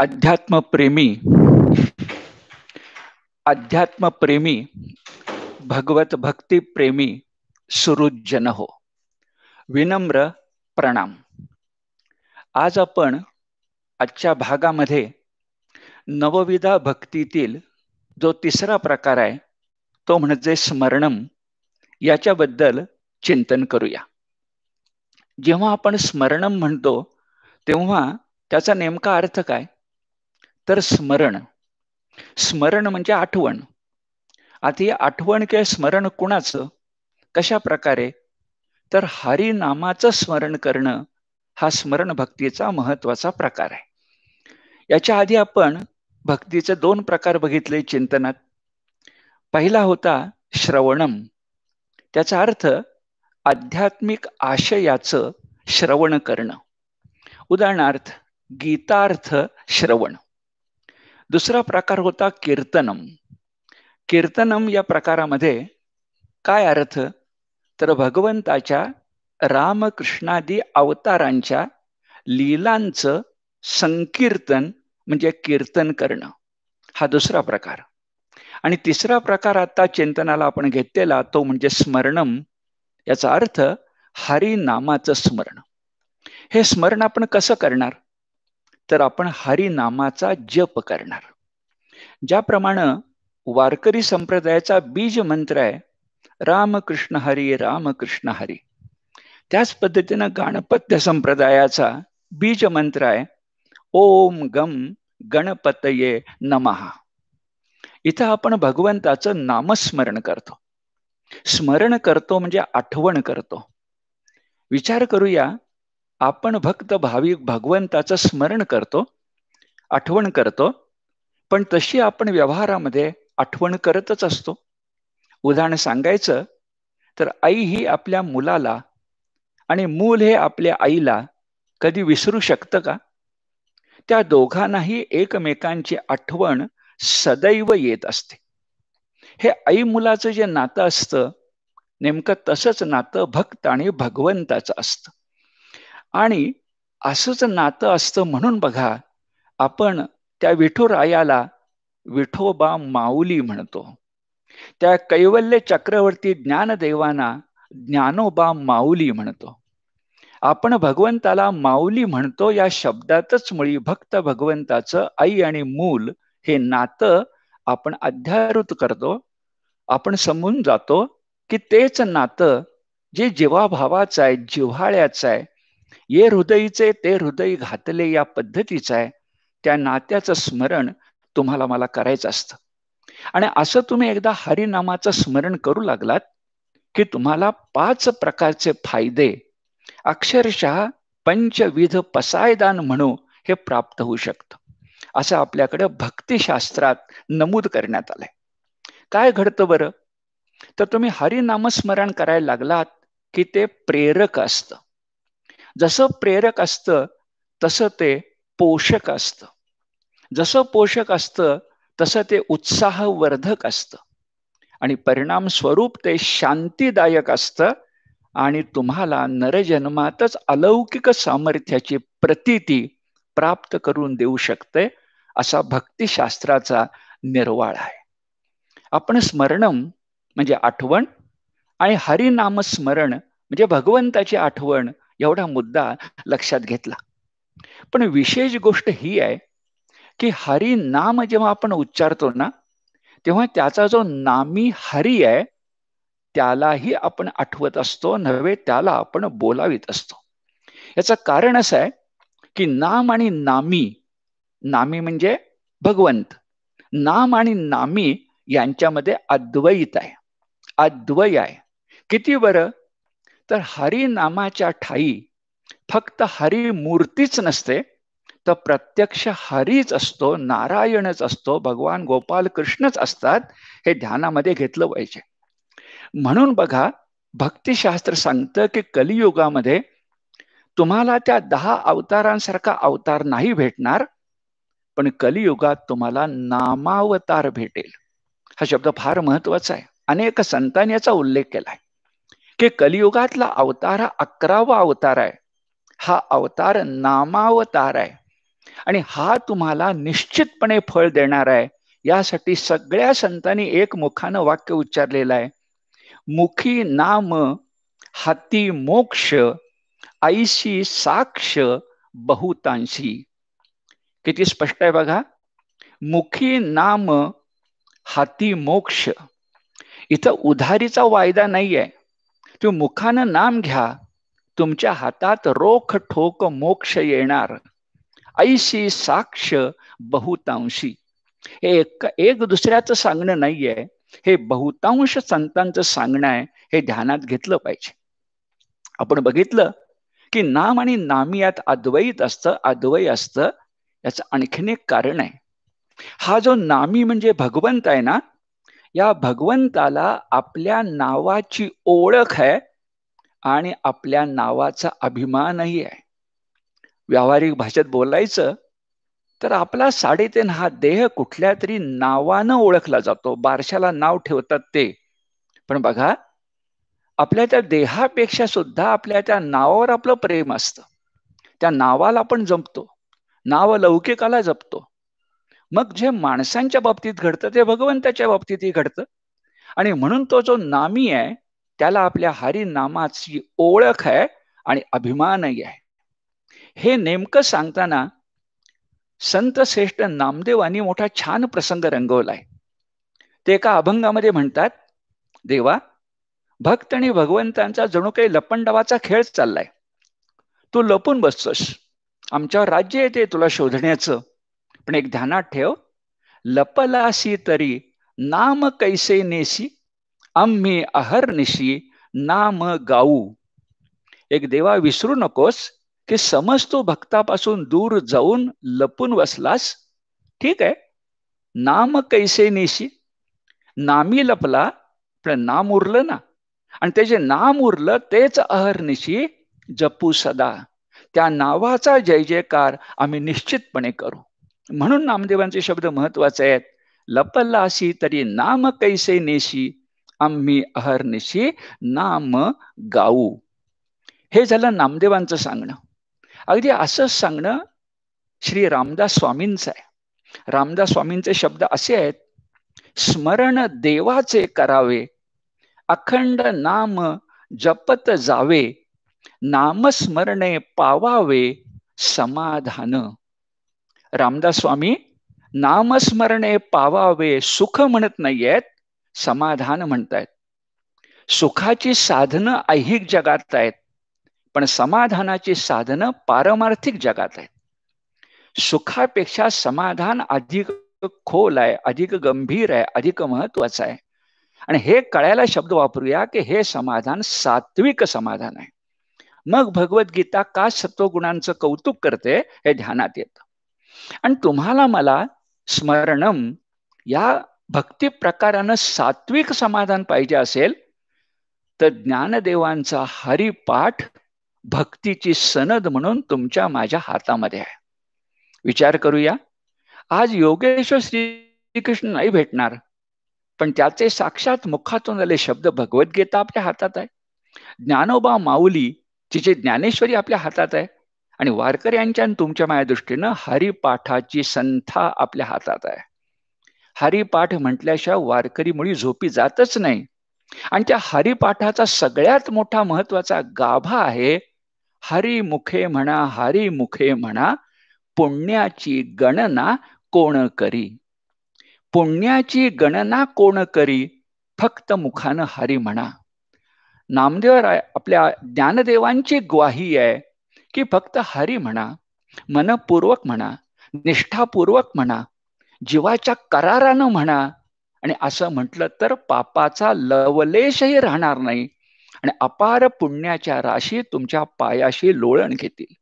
अध्यात्मप्रेमी प्रेमी भगवत भक्ती प्रेमी सुरुजन हो विनम्र प्रणाम आज आपण आजच्या भागामध्ये नवविधा भक्तीतील जो तिसरा प्रकार आहे तो म्हणजे स्मरणम याच्याबद्दल चिंतन करूया जेव्हा आपण स्मरणम म्हणतो तेव्हा त्याचा नेमका अर्थ काय तर स्मरण स्मरण म्हणजे आठवण आधी आठवण किंवा स्मरण कुणाचं कशा प्रकारे तर हरिनामाचं स्मरण करणं हा स्मरण भक्तीचा महत्वाचा प्रकार आहे याच्या आधी आपण भक्तीचे दोन प्रकार बघितले चिंतनात पहिला होता श्रवणम त्याचा अर्थ आध्यात्मिक आशयाचं श्रवण करणं उदाहरणार्थ गीतार्थ श्रवण दुसरा प्रकार होता कीर्तनम कीर्तनम या प्रकारामध्ये काय अर्थ तर भगवंताच्या रामकृष्णादी अवतारांच्या लीलांचं संकीर्तन म्हणजे कीर्तन करणं हा दुसरा प्रकार आणि तिसरा प्रकार आता चिंतनाला आपण घेतलेला तो म्हणजे स्मरणम याचा अर्थ हरिनामाचं स्मरण हे स्मरण आपण कसं करणार तर आपण हरिनामाचा जप करणार ज्याप्रमाणे वारकरी संप्रदायाचा बीज मंत्र आहे राम कृष्ण हरी कृष्ण हरी त्याच पद्धतीनं गणपत्य संप्रदायाचा बीज मंत्र आहे ओम गम गणपतये नमहा इथं आपण भगवंताचं नामस्मरण करतो स्मरण करतो म्हणजे आठवण करतो विचार करूया आपण भक्त भाविक भगवंताचं स्मरण करतो आठवण करतो पण तशी आपण व्यवहारामध्ये आठवण करतच असतो उदाहरण सांगायचं तर आई ही आपल्या मुलाला आणि मूल हे आपल्या आईला कधी विसरू शकतं का त्या दोघांनाही एकमेकांची आठवण सदैव येत असते हे आई मुलाचं जे नातं असतं नेमकं तसंच नातं भक्त आणि भगवंताचं असतं आणि असंच नातं असतं म्हणून बघा आपण त्या विठुरायाला विठोबा माऊली म्हणतो त्या कैवल्य चक्रवर्ती ज्ञानदेवांना ज्ञानोबा माऊली म्हणतो आपण भगवंताला माऊली म्हणतो या शब्दातच मुळी भक्त भगवंताचं आई आणि मूल हे नातं आपण अध्यारूत करतो आपण समजून जातो की तेच नातं जे जीवाभावाचं आहे जिव्हाळ्याचं आहे ये हृदयीचे ते हृदय घातले या पद्धतीचं आहे त्या नात्याचं स्मरण तुम्हाला मला करायचं असतं आणि असं तुम्ही एकदा हरिनामाचं स्मरण करू लागलात की तुम्हाला पाच प्रकारचे फायदे अक्षरशः पंचविध पसायदान म्हणू हे प्राप्त होऊ शकतं असं आपल्याकडं भक्तिशास्त्रात नमूद करण्यात आलंय काय घडतं बरं तर तुम्ही हरिनामस्मरण करायला लागलात की ते प्रेरक असत जसं प्रेरक असत तसं ते पोषक असत जसं पोषक असतं तसं ते उत्साहवर्धक असत आणि परिणाम स्वरूप ते शांतीदायक असत आणि तुम्हाला नरजन्मातच अलौकिक सामर्थ्याची प्रतीती प्राप्त करून देऊ शकते असा भक्तिशास्त्राचा निर्वाळ आहे आपण स्मरणम म्हणजे आठवण आणि हरिनाम स्मरण म्हणजे भगवंताची आठवण एवढा मुद्दा लक्षात घेतला पण विशेष गोष्ट ही आहे की हरी नाम जेव्हा आपण उच्चारतो ना तेव्हा त्याचा जो नामी हरी आहे त्यालाही आपण आठवत असतो नव्हे त्याला आपण बोलावीत असतो याचं कारण असं आहे की नाम आणि नामी नामी म्हणजे भगवंत नाम आणि नामी यांच्यामध्ये अद्वैत आहे अद्वय आहे किती बरं तर हरी नामाच्या ठाई फक्त हरी मूर्तीच नसते तर प्रत्यक्ष हरीच असतो नारायणच असतो भगवान गोपाल कृष्णच असतात हे ध्यानामध्ये घेतलं पाहिजे म्हणून बघा भक्तिशास्त्र सांगतं की कलियुगामध्ये तुम्हाला त्या दहा अवतारांसारखा अवतार नाही भेटणार पण कलियुगात तुम्हाला नामावतार भेटेल हा शब्द फार महत्वाचा आहे अनेक संतांनी याचा उल्लेख केलाय की कलियुगातला अवतार हा अकरावा अवतार आहे हा अवतार नामावतार आहे आणि हा तुम्हाला निश्चितपणे फळ देणार आहे यासाठी सगळ्या संतांनी एक मुखानं वाक्य उच्चारलेलं आहे मुखी नाम हाती मोक्ष आईशी साक्ष बहुतांशी किती स्पष्ट आहे बघा मुखी नाम हाती मोक्ष इथं उधारीचा वायदा नाही आहे तुम्ही मुखानं नाम घ्या तुमच्या हातात रोख ठोक मोक्ष येणार ऐशी साक्ष बहुतांशी हे एक एक दुसऱ्याचं सांगणं नाहीये हे बहुतांश संतांचं सांगणं आहे हे ध्यानात घेतलं पाहिजे आपण बघितलं की नाम आणि नामी यात अद्वैत असतं अद्वय असतं याचं आणखीन एक कारण आहे हा जो नामी म्हणजे भगवंत आहे ना या भगवंताला आपल्या नावाची ओळख आहे आणि आपल्या नावाचा अभिमानही आहे व्यावहारिक भाषेत बोलायचं तर आपला साडेतीन हा देह कुठल्या तरी नावानं ओळखला जातो बारशाला नाव ठेवतात ते पण बघा आपल्या त्या देहापेक्षा सुद्धा आपल्या त्या नावावर आपलं प्रेम असतं त्या नावाला आपण जमतो नाव लौकिकाला जपतो मग जे माणसांच्या बाबतीत घडतं ते भगवंताच्या बाबतीतही घडतं आणि म्हणून तो जो नामी आहे त्याला आपल्या हरी नामाची ओळख आहे आणि अभिमानही आहे हे नेमकं सांगताना संत श्रेष्ठ नामदेवांनी मोठा छान प्रसंग रंगवलाय ते एका अभंगामध्ये म्हणतात देवा भक्त आणि भगवंतांचा जणू काही लपंडवाचा खेळ चाललाय तू लपून बसतोस आमच्यावर राज्य येते तुला शोधण्याचं पण एक ध्यानात ठेव लपलासी तरी नाम कैसे नेसी आम्ही निशी, नाम गाऊ एक देवा विसरू नकोस की समज तू भक्तापासून दूर जाऊन लपून बसलास ठीक आहे नाम कैसे नेशी नामी लपला पण नाम उरलं ना आणि ते जे नाम उरलं तेच निशी जपू सदा त्या नावाचा जय जयकार आम्ही निश्चितपणे करू म्हणून नामदेवांचे शब्द महत्वाचे आहेत लपलाशी तरी नाम कैसे नेशी आम्ही अहर्निशी नाम गाऊ हे झालं नामदेवांचं सांगणं अगदी असं सांगणं श्री रामदास स्वामींचं आहे रामदास स्वामींचे शब्द असे आहेत स्मरण देवाचे करावे अखंड नाम जपत जावे नामस्मरणे पावावे समाधान रामदास स्वामी नामस्मरणे पावावे सुख म्हणत नाहीयेत समाधान म्हणतायत सुखाची साधनं ऐहिक जगात आहेत पण समाधानाची साधनं पारमार्थिक जगात आहेत सुखापेक्षा समाधान अधिक खोल आहे अधिक गंभीर आहे अधिक महत्वाचं आहे आणि हे कळायला शब्द वापरूया की हे समाधान सात्विक समाधान आहे मग भगवद्गीता का सत्वगुणांचं कौतुक करते हे ध्यानात येतं आणि तुम्हाला मला स्मरणम या भक्ती प्रकारानं सात्विक समाधान पाहिजे असेल तर ज्ञानदेवांचा हरिपाठ भक्तीची सनद म्हणून तुमच्या माझ्या हातामध्ये आहे विचार करूया आज योगेश्वर श्रीकृष्ण नाही भेटणार पण त्याचे साक्षात मुखातून आले शब्द भगवद्गीता आपल्या हातात आहे ज्ञानोबा माऊली तिचे ज्ञानेश्वरी आपल्या हातात आहे आणि वारकऱ्यांच्या तुमच्या माझ्या दृष्टीनं हरिपाठाची संथा आपल्या हातात आहे हरिपाठ म्हटल्याशिवाय वारकरी मुळी झोपी जातच नाही आणि त्या हरिपाठाचा सगळ्यात मोठा महत्वाचा गाभा आहे हरिमुखे म्हणा हरिमुखे म्हणा पुण्याची गणना कोण करी पुण्याची गणना कोण करी फक्त मुखानं हरी म्हणा नामदेव राय आपल्या ज्ञानदेवांची ग्वाही आहे की फक्त हरी म्हणा मनपूर्वक म्हणा निष्ठापूर्वक म्हणा जीवाच्या करारानं म्हणा आणि असं म्हटलं तर पापाचा लवलेशही राहणार नाही आणि अपार पुण्याच्या राशी तुमच्या पायाशी लोळण घेतील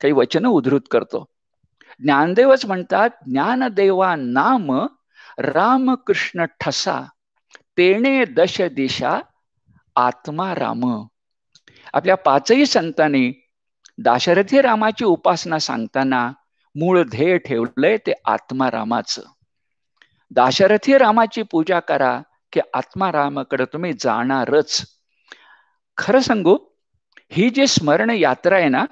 काही वचन उद्धृत करतो ज्ञानदेवच म्हणतात ज्ञानदेवा नाम रामकृष्ण ठसा तेणे दश दिशा आत्मा राम आपल्या पाचही संतांनी दाशरथी रामाची उपासना सांगताना मूळ ध्येय ठेवलंय ते आत्मारामाचं दाशरथी रामाची पूजा करा की आत्मारामाकडे तुम्ही जाणारच खरं सांगू ही जी स्मरण यात्रा आहे ना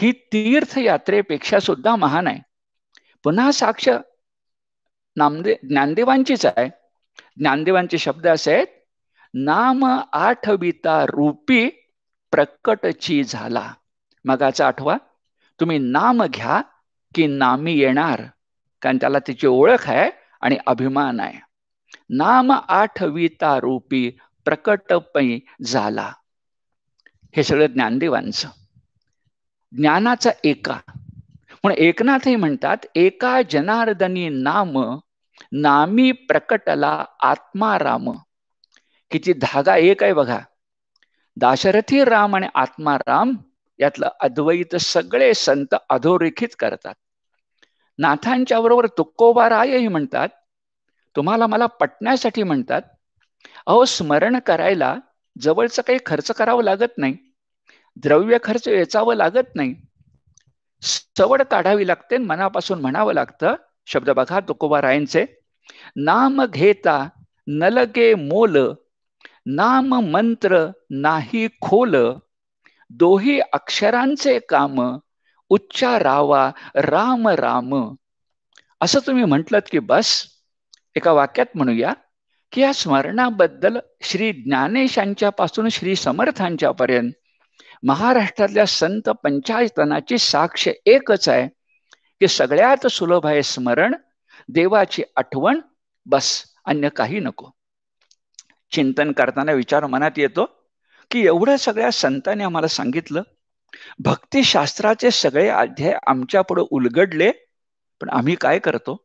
ही तीर्थयात्रेपेक्षा सुद्धा महान आहे पुन्हा साक्ष नामदे ज्ञानदेवांचीच आहे ज्ञानदेवांचे शब्द असे आहेत नाम आठविता रूपी प्रकटची झाला मगाचा आठवा तुम्ही नाम घ्या की नामी येणार कारण त्याला तिची ओळख आहे आणि अभिमान आहे नाम आठविता रूपी प्रकटपै झाला हे सगळं ज्ञानदेवांचं ज्ञानाचा एका म्हणून एकनाथही म्हणतात एका जनार्दनी नाम नामी प्रकटला आत्माराम किती धागा एक आहे बघा दाशरथी राम आणि आत्मा राम यातलं अद्वैत सगळे संत अधोरेखित करतात नाथांच्या बरोबर तुकोबा रायही म्हणतात तुम्हाला मला पटण्यासाठी म्हणतात अहो स्मरण करायला जवळचं काही खर्च करावं लागत नाही द्रव्य खर्च वेचावं लागत नाही सवड काढावी लागते मनापासून म्हणावं लागतं शब्द बघा तुकोबा रायंचे नाम घेता नलगे मोल नाम मंत्र नाही खोल दोही अक्षरांचे काम उच्चारावा राम राम असं तुम्ही म्हटलं की बस एका वाक्यात म्हणूया की या स्मरणाबद्दल श्री ज्ञानेशांच्या पासून श्री समर्थांच्या पर्यंत महाराष्ट्रातल्या संत पंचायतनाची साक्ष एकच आहे की सगळ्यात सुलभ आहे स्मरण देवाची आठवण बस अन्य काही नको चिंतन करताना विचार मनात येतो की एवढ्या सगळ्या संतांनी आम्हाला सांगितलं भक्तिशास्त्राचे सगळे अध्याय आमच्या पुढे उलगडले पण आम्ही काय करतो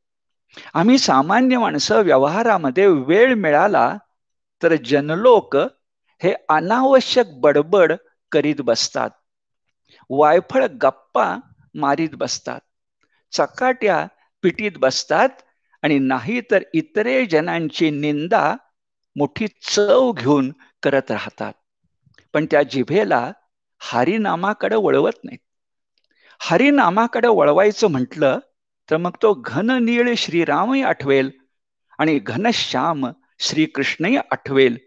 आम्ही सामान्य माणसं व्यवहारामध्ये वेळ मिळाला तर जनलोक हे अनावश्यक बडबड करीत बसतात वायफळ गप्पा मारीत बसतात चकाट्या पिटीत बसतात आणि नाही तर इतरे जनांची निंदा मोठी चव घेऊन करत राहतात पण त्या जिभेला हरिनामाकडे वळवत नाहीत हरिनामाकडे वळवायचं म्हटलं तर मग तो घन नीळ श्रीरामही आठवेल आणि घनश्याम श्रीकृष्णही आठवेल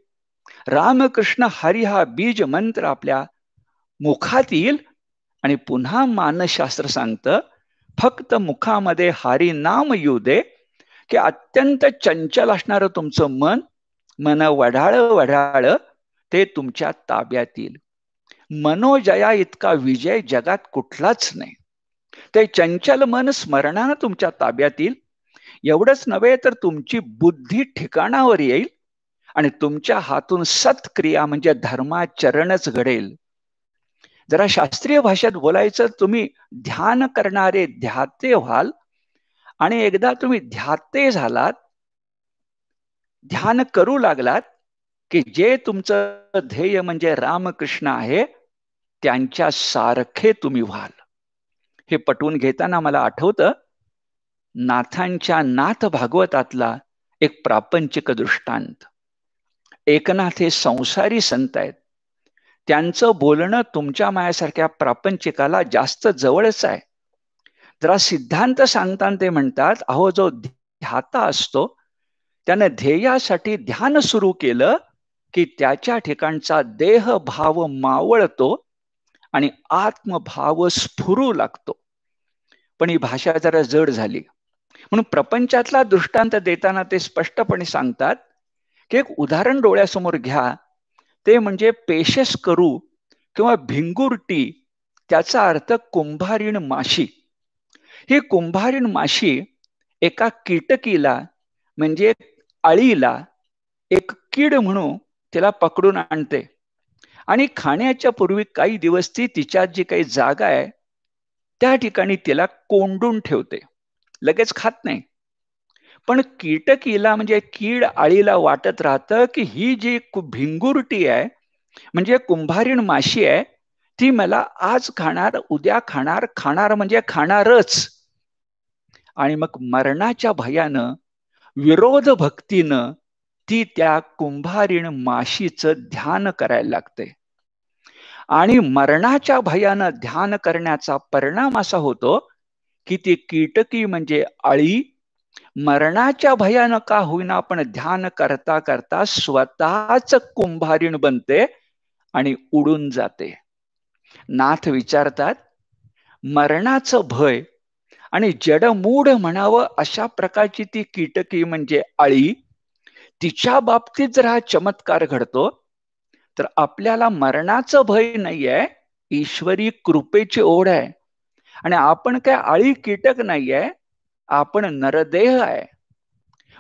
रामकृष्ण हरी हा बीज मंत्र आपल्या मुखात येईल आणि पुन्हा मानसशास्त्र सांगतं फक्त मुखामध्ये हरिनाम येऊ दे की अत्यंत चंचल असणारं तुमचं मन मन वढाळ वढाळ ते तुमच्या ताब्यात येईल मनोजया इतका विजय जगात कुठलाच नाही ते चंचल मन स्मरणानं तुमच्या ताब्यात येईल एवढंच नव्हे तर तुमची बुद्धी ठिकाणावर येईल आणि तुमच्या हातून सत्क्रिया म्हणजे धर्माचरणच घडेल जरा शास्त्रीय भाषेत बोलायचं तुम्ही ध्यान करणारे ध्याते व्हाल आणि एकदा तुम्ही ध्याते झालात ध्यान करू लागलात की जे तुमचं ध्येय म्हणजे रामकृष्ण आहे त्यांच्या सारखे तुम्ही व्हाल हे पटवून घेताना मला आठवतं नाथांच्या नाथ भागवतातला एक प्रापंचिक दृष्टांत एकनाथ हे संसारी संत आहेत त्यांचं बोलणं तुमच्या मायासारख्या प्रापंचिकाला जास्त जवळच आहे जरा सिद्धांत सांगताना ते म्हणतात अहो जो ध्याता असतो त्यानं ध्येयासाठी ध्यान सुरू केलं की त्याच्या ठिकाणचा देह भाव मावळतो आणि आत्मभाव स्फुरू लागतो पण ही भाषा जरा जड झाली म्हणून प्रपंचातला दृष्टांत देताना ते स्पष्टपणे सांगतात की एक उदाहरण डोळ्यासमोर घ्या ते म्हणजे पेशस करू किंवा भिंगुरटी त्याचा अर्थ कुंभारीण माशी ही कुंभारीण माशी एका कीटकीला म्हणजे आळीला एक कीड म्हणून तिला पकडून आणते आणि खाण्याच्या पूर्वी काही दिवस ती तिच्यात जी काही जागा आहे त्या ठिकाणी तिला कोंडून ठेवते लगेच खात नाही पण कीटकीला म्हणजे कीड आळीला वाटत राहतं की ही जी भिंगुरटी आहे म्हणजे कुंभारीण माशी आहे ती मला आज खाणार उद्या खाणार खाणार म्हणजे खाणारच आणि मग मरणाच्या भयानं विरोध भक्तीनं ती त्या कुंभारीण माशीचं ध्यान करायला लागते आणि मरणाच्या भयानं ध्यान करण्याचा परिणाम असा होतो की ती कीटकी म्हणजे अळी मरणाच्या भयानं का होईना पण ध्यान करता करता स्वतःच कुंभारीण बनते आणि उडून जाते नाथ विचारतात मरणाचं भय आणि जडमूढ म्हणावं अशा प्रकारची ती कीटकी म्हणजे आळी तिच्या बाबतीत जर हा चमत्कार घडतो तर आपल्याला मरणाचं भय नाहीये ईश्वरी कृपेची ओढ आहे आणि आपण काय आळी कीटक नाहीये आपण नरदेह आहे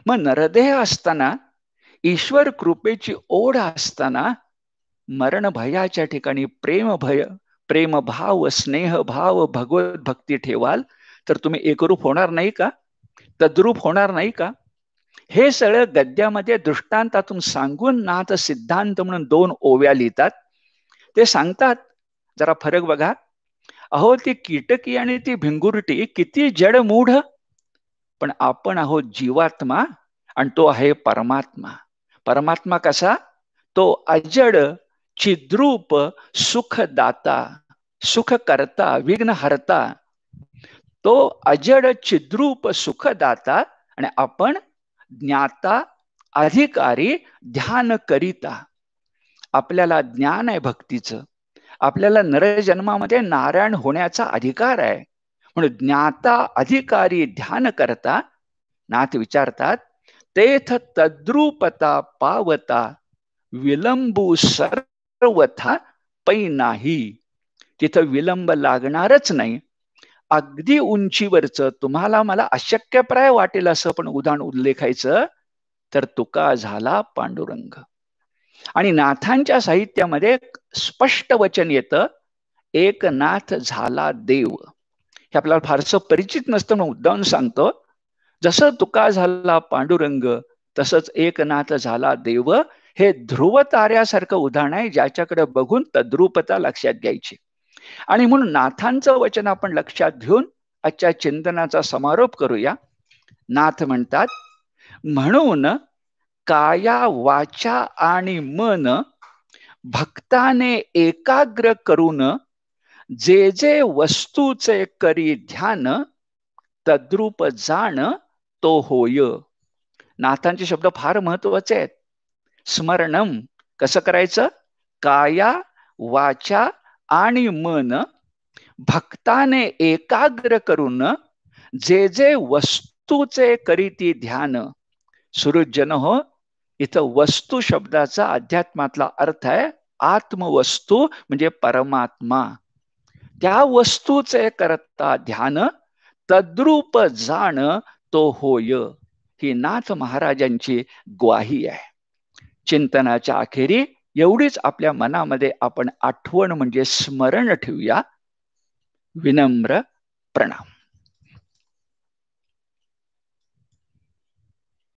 मग नरदेह असताना ईश्वर कृपेची ओढ असताना मरण भयाच्या ठिकाणी प्रेम भय प्रेमभाव स्नेहभाव भगवत भक्ती ठेवाल तर तुम्ही एकरूप होणार नाही का तद्रूप होणार नाही का हे सगळं गद्यामध्ये दृष्टांतातून सांगून नाथ सिद्धांत म्हणून दोन ओव्या लिहितात ते सांगतात जरा फरक बघा अहो ती कीटकी आणि ती भिंगुरटी किती जड मूढ पण आपण आहोत जीवात्मा आणि तो आहे परमात्मा परमात्मा कसा तो अजड सुख सुखदाता सुख करता विघ्न हरता तो अजड छिद्रूप सुखदाता आणि आपण ज्ञाता अधिकारी ध्यान करिता आपल्याला ज्ञान आहे भक्तीचं आपल्याला नरजन्मामध्ये नारायण होण्याचा अधिकार आहे म्हणून ज्ञाता अधिकारी ध्यान करता नाथ विचारतात तेथ तद्रुपता पावता विलंबू सर्वथा पै नाही तिथं विलंब लागणारच नाही अगदी उंचीवरचं तुम्हाला मला अशक्यप्राय वाटेल असं पण उदाहरण उल्लेखायचं तर तुका झाला पांडुरंग आणि नाथांच्या साहित्यामध्ये स्पष्ट वचन येतं एक नाथ झाला देव हे आपल्याला फारसं परिचित नसतं म्हणून उदाहरण सांगतो जसं तुका झाला पांडुरंग तसंच एक नाथ झाला देव हे ध्रुव ताऱ्यासारखं उदाहरण आहे ज्याच्याकडे बघून तद्रुपता लक्षात घ्यायची आणि म्हणून नाथांचं वचन आपण लक्षात घेऊन आजच्या चिंतनाचा समारोप करूया नाथ म्हणतात म्हणून काया वाचा आणि मन भक्ताने एकाग्र करून जे जे वस्तूचे करी ध्यान तद्रूप जाण तो होय नाथांचे शब्द फार महत्वाचे आहेत स्मरणम कसं करायचं काया वाचा आणि मन भक्ताने एकाग्र करून जे जे वस्तूचे करीती ध्यान सुरुजन हो इथं वस्तू शब्दाचा अध्यात्मातला अर्थ आहे आत्मवस्तू म्हणजे परमात्मा त्या वस्तूचे करता ध्यान तद्रूप जाण तो होय ही नाथ महाराजांची ग्वाही आहे चिंतनाच्या अखेरी एवढीच आपल्या मनामध्ये आपण आठवण म्हणजे स्मरण ठेवूया विनम्र प्रणाम